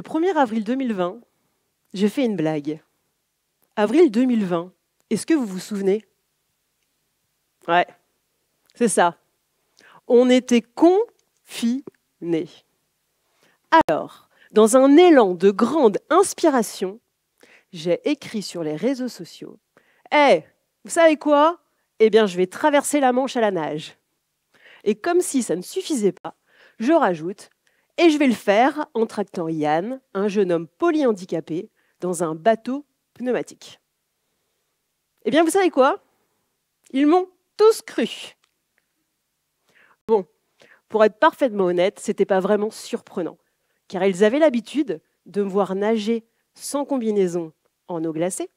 Le 1er avril 2020, j'ai fait une blague. Avril 2020, est-ce que vous vous souvenez Ouais, c'est ça. On était confinés. Alors, dans un élan de grande inspiration, j'ai écrit sur les réseaux sociaux Eh, vous savez quoi Eh bien, je vais traverser la Manche à la nage. Et comme si ça ne suffisait pas, je rajoute et je vais le faire en tractant Yann, un jeune homme polyhandicapé, dans un bateau pneumatique. Eh bien, vous savez quoi Ils m'ont tous cru. Bon, pour être parfaitement honnête, c'était pas vraiment surprenant, car ils avaient l'habitude de me voir nager sans combinaison en eau glacée.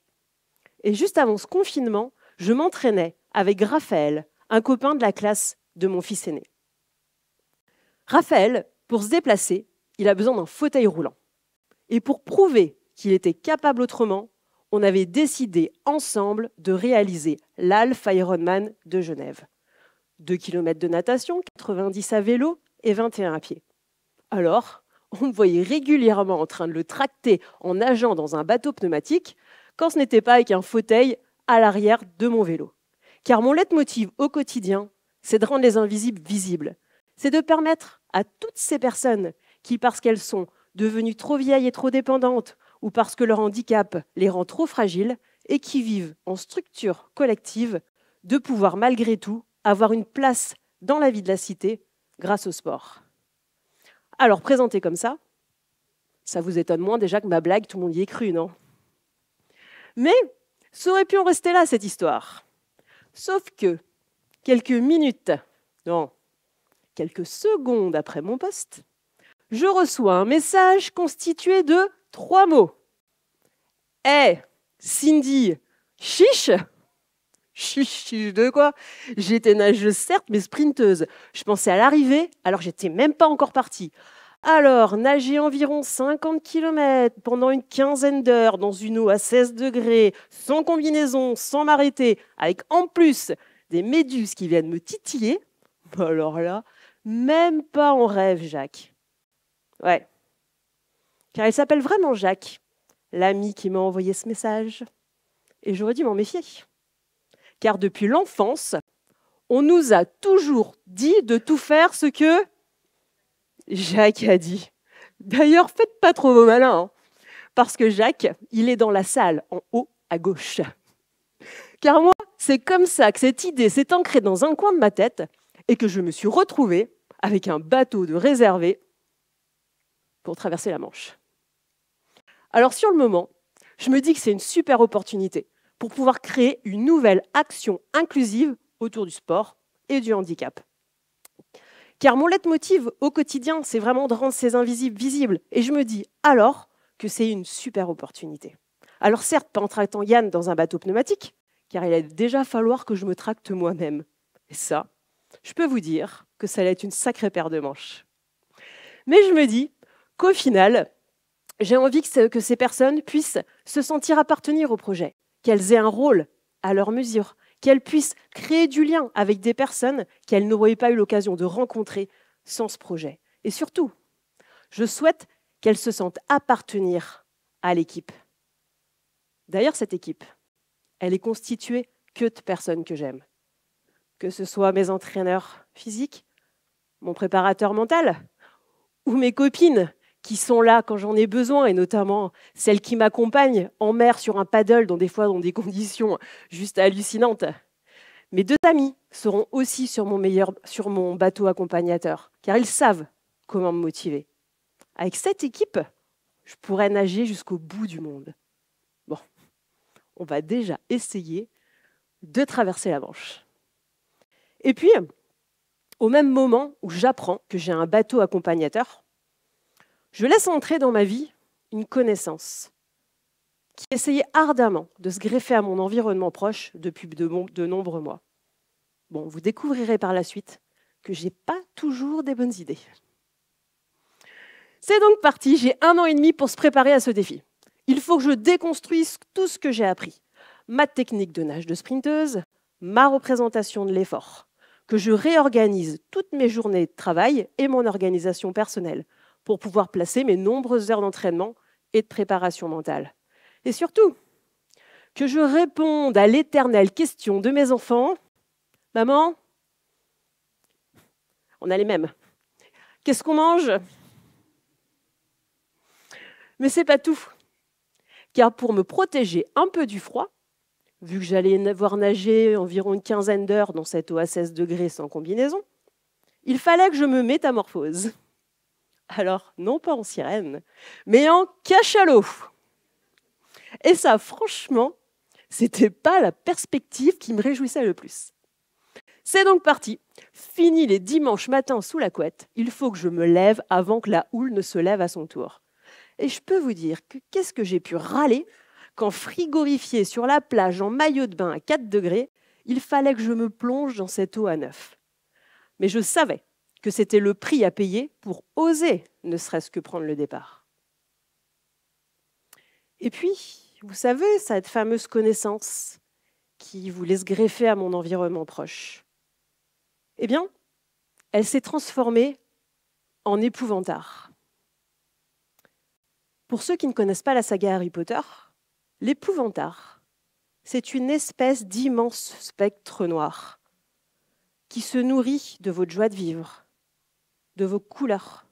Et juste avant ce confinement, je m'entraînais avec Raphaël, un copain de la classe de mon fils aîné. Raphaël pour se déplacer, il a besoin d'un fauteuil roulant. Et pour prouver qu'il était capable autrement, on avait décidé ensemble de réaliser l'Alpha Ironman de Genève. 2 km de natation, 90 à vélo et 21 à pied. Alors, on me voyait régulièrement en train de le tracter en nageant dans un bateau pneumatique, quand ce n'était pas avec un fauteuil à l'arrière de mon vélo. Car mon leitmotiv au quotidien, c'est de rendre les invisibles visibles. C'est de permettre à toutes ces personnes qui, parce qu'elles sont devenues trop vieilles et trop dépendantes, ou parce que leur handicap les rend trop fragiles, et qui vivent en structure collective, de pouvoir malgré tout avoir une place dans la vie de la cité grâce au sport. Alors présenté comme ça, ça vous étonne moins déjà que ma blague, tout le monde y est cru, non Mais ça aurait pu en rester là, cette histoire. Sauf que, quelques minutes, non, quelques secondes après mon poste, je reçois un message constitué de trois mots. Eh, Cindy, chiche Chiche, de quoi J'étais nageuse certes, mais sprinteuse. Je pensais à l'arrivée, alors j'étais même pas encore partie. Alors, nager environ 50 km pendant une quinzaine d'heures dans une eau à 16 degrés, sans combinaison, sans m'arrêter, avec en plus des méduses qui viennent me titiller. Bah alors là, même pas en rêve, Jacques. Ouais. Car il s'appelle vraiment Jacques, l'ami qui m'a envoyé ce message. Et j'aurais dû m'en méfier. Car depuis l'enfance, on nous a toujours dit de tout faire ce que Jacques a dit. D'ailleurs, faites pas trop vos malins, hein. parce que Jacques, il est dans la salle, en haut à gauche. Car moi, c'est comme ça que cette idée s'est ancrée dans un coin de ma tête et que je me suis retrouvée avec un bateau de réservé pour traverser la Manche. Alors sur le moment, je me dis que c'est une super opportunité pour pouvoir créer une nouvelle action inclusive autour du sport et du handicap. Car mon leitmotiv au quotidien, c'est vraiment de rendre ces invisibles visibles. Et je me dis alors que c'est une super opportunité. Alors certes, pas en tractant Yann dans un bateau pneumatique, car il a déjà falloir que je me tracte moi-même. Et ça, je peux vous dire que ça allait être une sacrée paire de manches. Mais je me dis qu'au final, j'ai envie que ces personnes puissent se sentir appartenir au projet, qu'elles aient un rôle à leur mesure, qu'elles puissent créer du lien avec des personnes qu'elles n'auraient pas eu l'occasion de rencontrer sans ce projet. Et surtout, je souhaite qu'elles se sentent appartenir à l'équipe. D'ailleurs, cette équipe, elle est constituée que de personnes que j'aime. Que ce soit mes entraîneurs physiques, mon préparateur mental, ou mes copines qui sont là quand j'en ai besoin, et notamment celles qui m'accompagnent en mer sur un paddle, dont des fois dans des conditions juste hallucinantes. Mes deux amis seront aussi sur mon, meilleur, sur mon bateau accompagnateur, car ils savent comment me motiver. Avec cette équipe, je pourrais nager jusqu'au bout du monde. Bon, on va déjà essayer de traverser la Manche. Et puis, au même moment où j'apprends que j'ai un bateau accompagnateur, je laisse entrer dans ma vie une connaissance qui essayait ardemment de se greffer à mon environnement proche depuis de, nombreux mois. Bon, vous découvrirez par la suite que n'ai pas toujours des bonnes idées. C'est donc parti, j'ai un an et demi pour se préparer à ce défi. Il faut que je déconstruise tout ce que j'ai appris. Ma technique de nage de sprinteuse, ma représentation de l'effort, que je réorganise toutes mes journées de travail et mon organisation personnelle pour pouvoir placer mes nombreuses heures d'entraînement et de préparation mentale. Et surtout, que je réponde à l'éternelle question de mes enfants, Maman, on a les mêmes. Qu'est-ce qu'on mange Mais c'est pas tout. Car pour me protéger un peu du froid, vu que j'allais voir nager environ une quinzaine d'heures dans cette eau à 16 degrés sans combinaison, il fallait que je me métamorphose. Alors, non pas en sirène, mais en cachalot. Et ça, franchement, c'était pas la perspective qui me réjouissait le plus. C'est donc parti. Fini les dimanches matins sous la couette, il faut que je me lève avant que la houle ne se lève à son tour. Et je peux vous dire que qu'est-ce que j'ai pu râler quand frigorifié sur la plage en maillot de bain à 4 degrés, il fallait que je me plonge dans cette eau à neuf. Mais je savais que c'était le prix à payer pour oser ne serait-ce que prendre le départ. Et puis, vous savez, cette fameuse connaissance qui vous laisse greffer à mon environnement proche. Eh bien, elle s'est transformée en épouvantard. Pour ceux qui ne connaissent pas la saga Harry Potter, L'épouvantard, c'est une espèce d'immense spectre noir qui se nourrit de votre joie de vivre, de vos couleurs,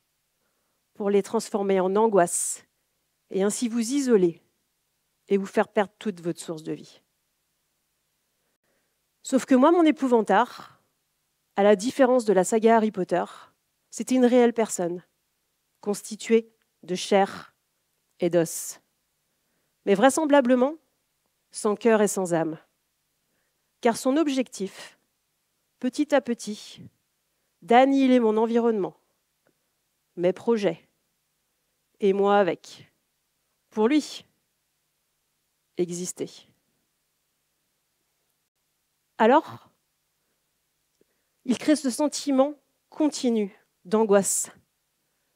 pour les transformer en angoisse et ainsi vous isoler et vous faire perdre toute votre source de vie. Sauf que moi, mon épouvantard, à la différence de la saga Harry Potter, c'était une réelle personne, constituée de chair et d'os mais vraisemblablement sans cœur et sans âme. Car son objectif, petit à petit, d'annihiler mon environnement, mes projets, et moi avec. Pour lui, exister. Alors, il crée ce sentiment continu d'angoisse.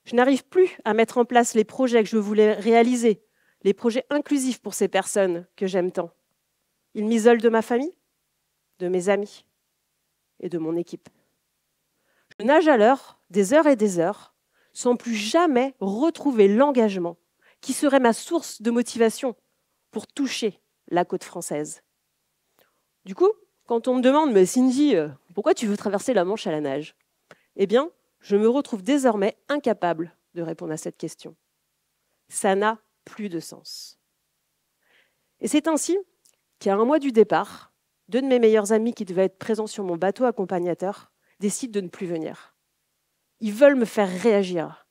Je n'arrive plus à mettre en place les projets que je voulais réaliser, les projets inclusifs pour ces personnes que j'aime tant. Ils m'isolent de ma famille, de mes amis et de mon équipe. Je nage à l'heure, des heures et des heures, sans plus jamais retrouver l'engagement qui serait ma source de motivation pour toucher la côte française. Du coup, quand on me demande, mais Cindy, euh, pourquoi tu veux traverser la Manche à la nage Eh bien, je me retrouve désormais incapable de répondre à cette question. Ça plus de sens. Et c'est ainsi qu'à un mois du départ, deux de mes meilleurs amis qui devaient être présents sur mon bateau accompagnateur décident de ne plus venir. Ils veulent me faire réagir.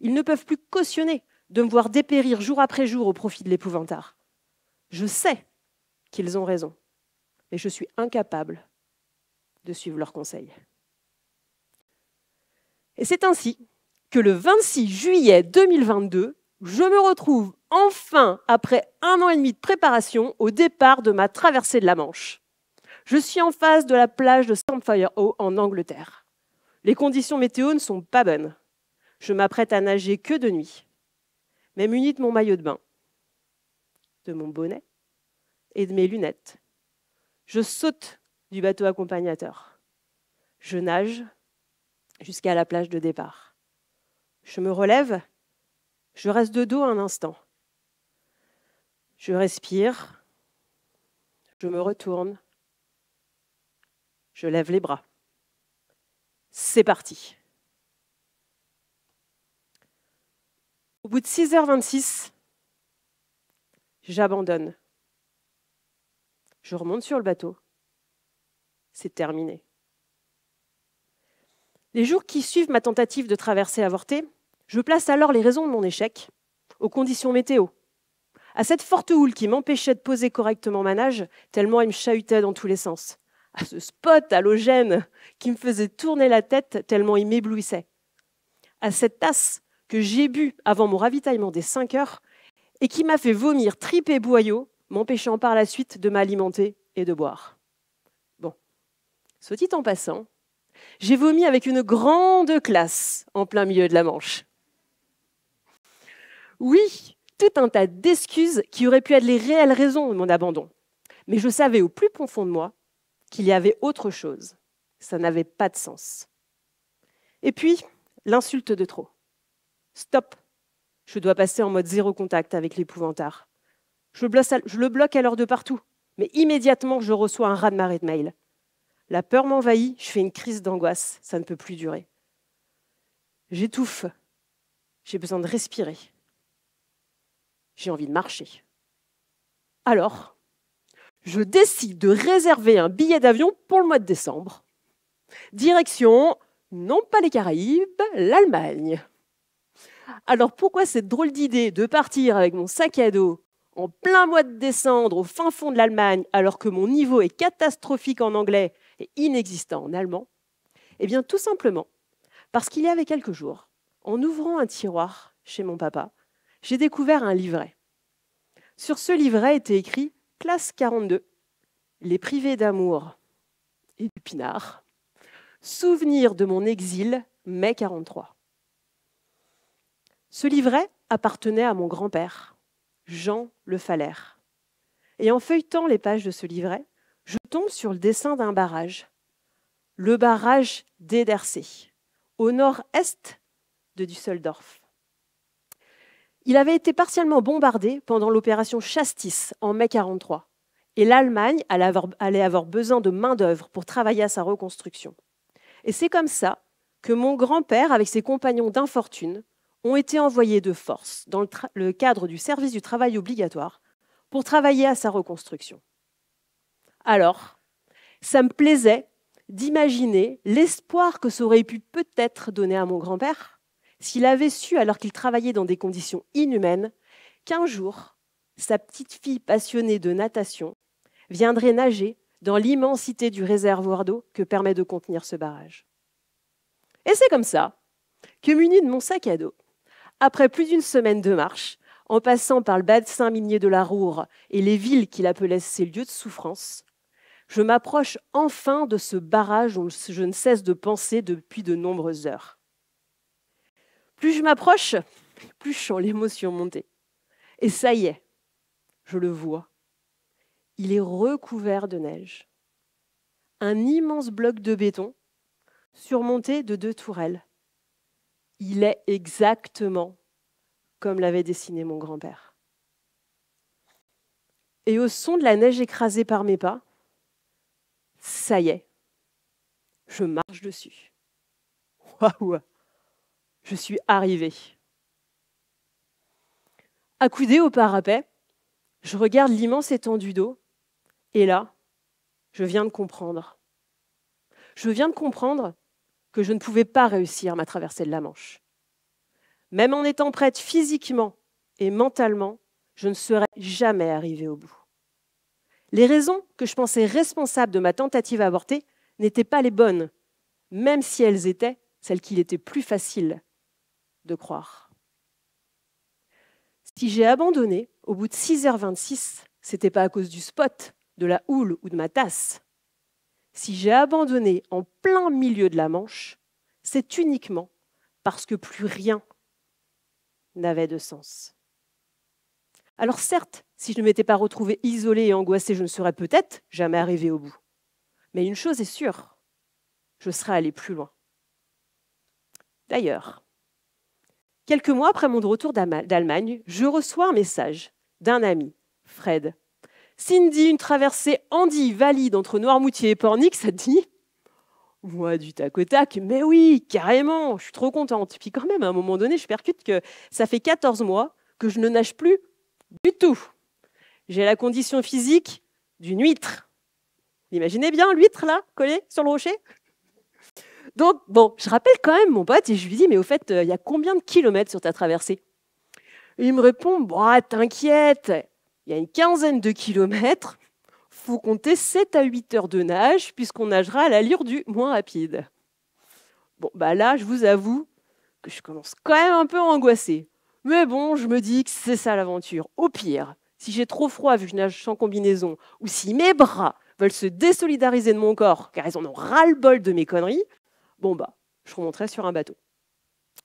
Ils ne peuvent plus cautionner de me voir dépérir jour après jour au profit de l'épouvantard. Je sais qu'ils ont raison, mais je suis incapable de suivre leurs conseils. Et c'est ainsi que le 26 juillet 2022, je me retrouve enfin, après un an et demi de préparation, au départ de ma traversée de la Manche. Je suis en face de la plage de Stamfire Hall en Angleterre. Les conditions météo ne sont pas bonnes. Je m'apprête à nager que de nuit, mais munie de mon maillot de bain, de mon bonnet et de mes lunettes. Je saute du bateau accompagnateur. Je nage jusqu'à la plage de départ. Je me relève je reste de dos un instant. Je respire. Je me retourne. Je lève les bras. C'est parti. Au bout de 6h26, j'abandonne. Je remonte sur le bateau. C'est terminé. Les jours qui suivent ma tentative de traversée avortée, je place alors les raisons de mon échec aux conditions météo, à cette forte houle qui m'empêchait de poser correctement ma nage, tellement elle me chahutait dans tous les sens, à ce spot halogène qui me faisait tourner la tête tellement il m'éblouissait, à cette tasse que j'ai bu avant mon ravitaillement des 5 heures et qui m'a fait vomir et boyau, m'empêchant par la suite de m'alimenter et de boire. Bon, ce dit en passant, j'ai vomi avec une grande classe en plein milieu de la Manche. Oui, tout un tas d'excuses qui auraient pu être les réelles raisons de mon abandon. Mais je savais au plus profond de moi qu'il y avait autre chose. Ça n'avait pas de sens. Et puis, l'insulte de trop. Stop. Je dois passer en mode zéro contact avec l'épouvantard. Je, le bloque alors de partout, mais immédiatement je reçois un raz-de-marée de mails. La peur m'envahit, je fais une crise d'angoisse, ça ne peut plus durer. J'étouffe, j'ai besoin de respirer j'ai envie de marcher. Alors, je décide de réserver un billet d'avion pour le mois de décembre. Direction, non pas les Caraïbes, l'Allemagne. Alors pourquoi cette drôle d'idée de partir avec mon sac à dos en plein mois de décembre au fin fond de l'Allemagne alors que mon niveau est catastrophique en anglais et inexistant en allemand Eh bien tout simplement parce qu'il y avait quelques jours, en ouvrant un tiroir chez mon papa, j'ai découvert un livret. Sur ce livret était écrit Classe 42, les privés d'amour et du pinard, souvenir de mon exil, mai 43. Ce livret appartenait à mon grand-père, Jean Le Falaire. Et en feuilletant les pages de ce livret, je tombe sur le dessin d'un barrage, le barrage d'Edersee, au nord-est de Düsseldorf. Il avait été partiellement bombardé pendant l'opération Chastis en mai 1943, et l'Allemagne allait avoir besoin de main-d'œuvre pour travailler à sa reconstruction. Et c'est comme ça que mon grand-père, avec ses compagnons d'infortune, ont été envoyés de force dans le, le, cadre du service du travail obligatoire pour travailler à sa reconstruction. Alors, ça me plaisait d'imaginer l'espoir que ça aurait pu peut-être donner à mon grand-père s'il avait su, alors qu'il travaillait dans des conditions inhumaines, qu'un jour, sa petite fille passionnée de natation viendrait nager dans l'immensité du réservoir d'eau que permet de contenir ce barrage. Et c'est comme ça que, muni de mon sac à dos, après plus d'une semaine de marche, en passant par le bassin minier de la Roure et les villes qu'il appelait ses lieux de souffrance, je m'approche enfin de ce barrage dont je ne cesse de penser depuis de nombreuses heures. Plus je m'approche, plus je sens l'émotion monter. Et ça y est, je le vois. Il est recouvert de neige. Un immense bloc de béton surmonté de deux tourelles. Il est exactement comme l'avait dessiné mon grand-père. Et au son de la neige écrasée par mes pas, ça y est, je marche dessus. Waouh je suis arrivée. Accoudée au parapet, je regarde l'immense étendue d'eau, et là, je viens de comprendre. Je viens de comprendre que je ne pouvais pas réussir ma traversée de la Manche. Même en étant prête physiquement et mentalement, je ne serais jamais arrivée au bout. Les raisons que je pensais responsables de ma tentative avortée n'étaient pas les bonnes, même si elles étaient celles qu'il était plus facile de croire. Si j'ai abandonné au bout de 6h26, c'était pas à cause du spot, de la houle ou de ma tasse. Si j'ai abandonné en plein milieu de la Manche, c'est uniquement parce que plus rien n'avait de sens. Alors certes, si je ne m'étais pas retrouvée isolée et angoissée, je ne serais peut-être jamais arrivée au bout. Mais une chose est sûre, je serais allée plus loin. D'ailleurs, Quelques mois après mon retour d'Allemagne, je reçois un message d'un ami, Fred. Cindy, une traversée Andy valide entre Noirmoutier et Pornic, ça dit Moi, du tac au tac, mais oui, carrément, je suis trop contente. Puis quand même, à un moment donné, je percute que ça fait 14 mois que je ne nage plus du tout. J'ai la condition physique d'une huître. Imaginez bien l'huître là, collée sur le rocher donc, bon, je rappelle quand même mon pote et je lui dis, mais au fait, euh, il y a combien de kilomètres sur ta traversée Il me répond, bah, t'inquiète, il y a une quinzaine de kilomètres, faut compter 7 à 8 heures de nage, puisqu'on nagera à l'allure du moins rapide. Bon, bah là, je vous avoue que je commence quand même un peu angoisser. Mais bon, je me dis que c'est ça l'aventure. Au pire, si j'ai trop froid vu que je nage sans combinaison, ou si mes bras veulent se désolidariser de mon corps, car ils en ont ras-le-bol de mes conneries, Bon, bah, je remonterai sur un bateau.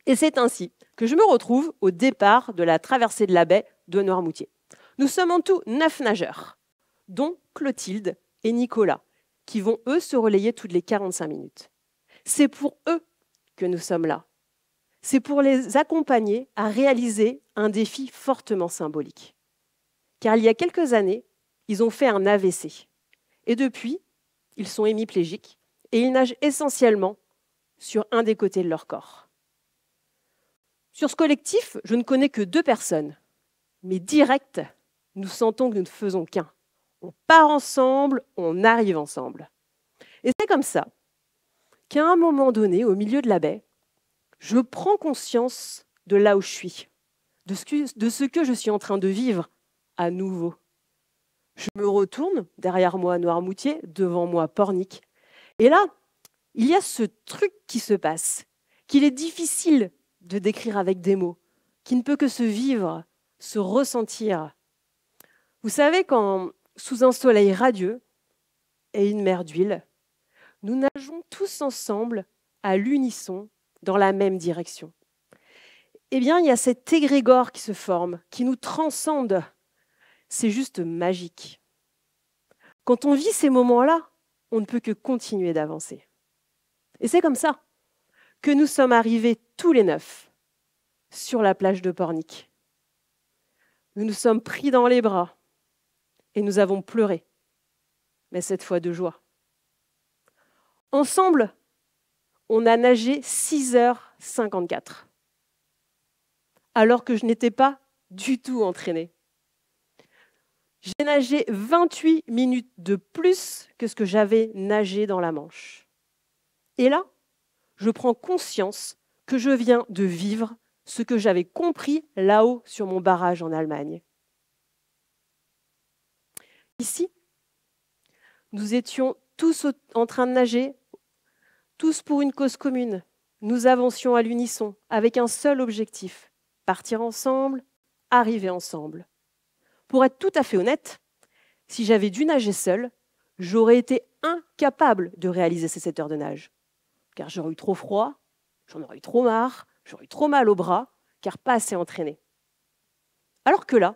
Et c'est ainsi que je me retrouve au départ de la traversée de la baie de Noirmoutier. Nous sommes en tout neuf nageurs, dont Clotilde et Nicolas, qui vont, eux, se relayer toutes les 45 minutes. C'est pour eux que nous sommes là. C'est pour les accompagner à réaliser un défi fortement symbolique. Car il y a quelques années, ils ont fait un AVC. Et depuis, ils sont hémiplégiques et ils nagent essentiellement sur un des côtés de leur corps. Sur ce collectif, je ne connais que deux personnes, mais direct, nous sentons que nous ne faisons qu'un. On part ensemble, on arrive ensemble. Et c'est comme ça qu'à un moment donné, au milieu de la baie, je prends conscience de là où je suis, de ce, que, de ce que, je suis en train de vivre à nouveau. Je me retourne, derrière moi Noirmoutier, devant moi Pornic. Et là, il y a ce truc qui se passe, qu'il est difficile de décrire avec des mots, qui ne peut que se vivre, se ressentir. Vous savez, quand sous un soleil radieux et une mer d'huile, nous nageons tous ensemble à l'unisson dans la même direction. Eh bien, il y a cet égrégore qui se forme, qui nous transcende. C'est juste magique. Quand on vit ces moments-là, on ne peut que continuer d'avancer. Et c'est comme ça que nous sommes arrivés tous les neuf sur la plage de Pornic. Nous nous sommes pris dans les bras et nous avons pleuré, mais cette fois de joie. Ensemble, on a nagé 6h54, alors que je n'étais pas du tout entraînée. J'ai nagé 28 minutes de plus que ce que j'avais nagé dans la Manche. Et là, je prends conscience que je viens de vivre ce que j'avais compris là-haut sur mon barrage en Allemagne. Ici, nous étions tous en train de nager, tous pour une cause commune. Nous avancions à l'unisson, avec un seul objectif, partir ensemble, arriver ensemble. Pour être tout à fait honnête, si j'avais dû nager seul, j'aurais été incapable de réaliser ces 7 heures de nage car j'aurais eu trop froid, j'en aurais eu trop marre, j'aurais eu trop mal au bras, car pas assez entraîné. Alors que là,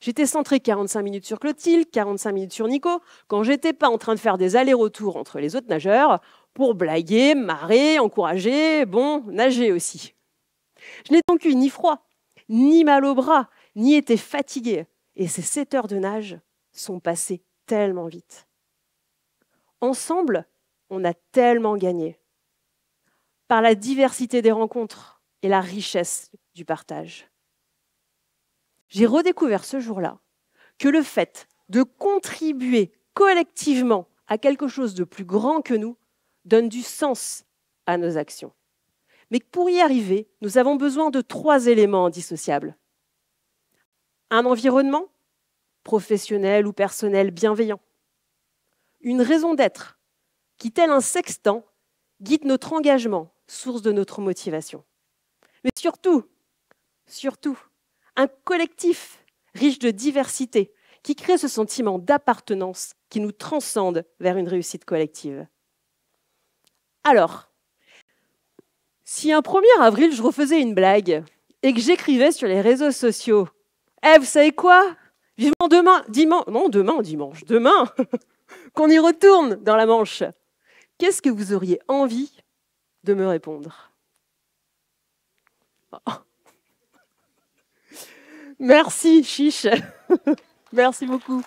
j'étais centré 45 minutes sur Clotilde, 45 minutes sur Nico, quand j'étais pas en train de faire des allers-retours entre les autres nageurs pour blaguer, marrer, encourager, bon, nager aussi. Je n'ai donc eu ni froid, ni mal au bras, ni été fatigué. Et ces 7 heures de nage sont passées tellement vite. Ensemble, on a tellement gagné par la diversité des rencontres et la richesse du partage. J'ai redécouvert ce jour-là que le fait de contribuer collectivement à quelque chose de plus grand que nous donne du sens à nos actions. Mais pour y arriver, nous avons besoin de trois éléments indissociables. Un environnement, professionnel ou personnel, bienveillant. Une raison d'être, qui, tel un sextant, guide notre engagement source de notre motivation. Mais surtout, surtout, un collectif riche de diversité qui crée ce sentiment d'appartenance qui nous transcende vers une réussite collective. Alors, si un 1er avril je refaisais une blague et que j'écrivais sur les réseaux sociaux, eh, vous savez quoi Vivement demain, dimanche, non, demain, dimanche, demain, qu'on y retourne dans la Manche. Qu'est-ce que vous auriez envie de me répondre. Oh. Merci, chiche. Merci beaucoup.